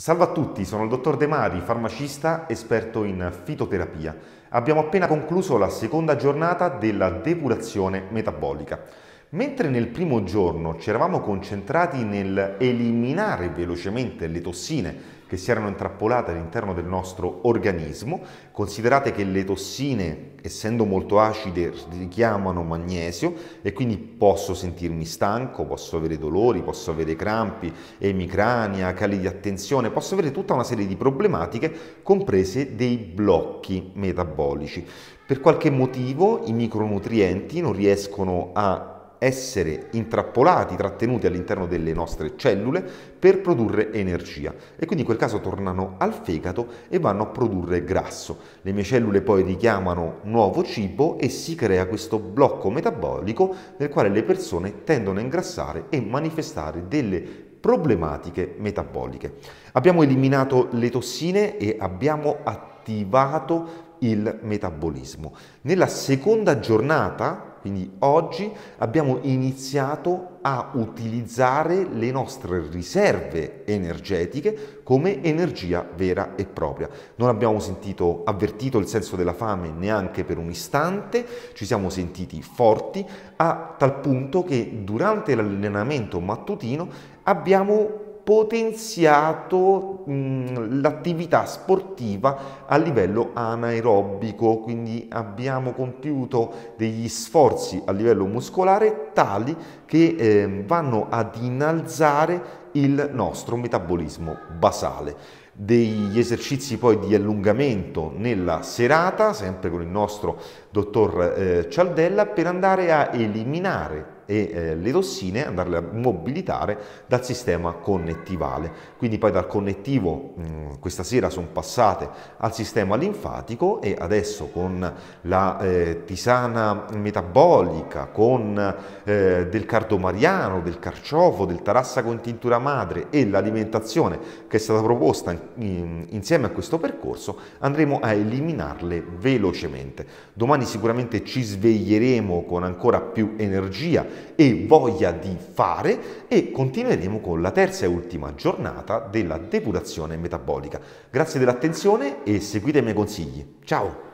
Salve a tutti, sono il dottor De Mari, farmacista esperto in fitoterapia. Abbiamo appena concluso la seconda giornata della depurazione metabolica. Mentre nel primo giorno ci eravamo concentrati nel eliminare velocemente le tossine che si erano intrappolate all'interno del nostro organismo, considerate che le tossine, essendo molto acide, richiamano magnesio e quindi posso sentirmi stanco, posso avere dolori, posso avere crampi, emicrania, cali di attenzione, posso avere tutta una serie di problematiche, comprese dei blocchi metabolici. Per qualche motivo i micronutrienti non riescono a essere intrappolati, trattenuti all'interno delle nostre cellule per produrre energia e quindi in quel caso tornano al fegato e vanno a produrre grasso. Le mie cellule poi richiamano nuovo cibo e si crea questo blocco metabolico nel quale le persone tendono a ingrassare e manifestare delle problematiche metaboliche. Abbiamo eliminato le tossine e abbiamo attivato il metabolismo. Nella seconda giornata quindi oggi abbiamo iniziato a utilizzare le nostre riserve energetiche come energia vera e propria. Non abbiamo sentito avvertito il senso della fame neanche per un istante, ci siamo sentiti forti a tal punto che durante l'allenamento mattutino abbiamo potenziato l'attività sportiva a livello anaerobico, quindi abbiamo compiuto degli sforzi a livello muscolare tali che eh, vanno ad innalzare il nostro metabolismo basale degli esercizi poi di allungamento nella serata, sempre con il nostro dottor eh, Cialdella, per andare a eliminare e eh, le tossine andarle a mobilitare dal sistema connettivale. Quindi poi dal connettivo mh, mm, questa sera sono passate al sistema linfatico e adesso con la eh, tisana metabolica, con eh, del cardomariano, del carciofo, del tarassa con tintura madre e l'alimentazione che è stata proposta in, in, insieme a questo percorso andremo a eliminarle velocemente. Domani sicuramente ci sveglieremo con ancora più energia e voglia di fare e continueremo con la terza e ultima giornata della depurazione metabolica. Grazie dell'attenzione e seguite i miei consigli. Ciao!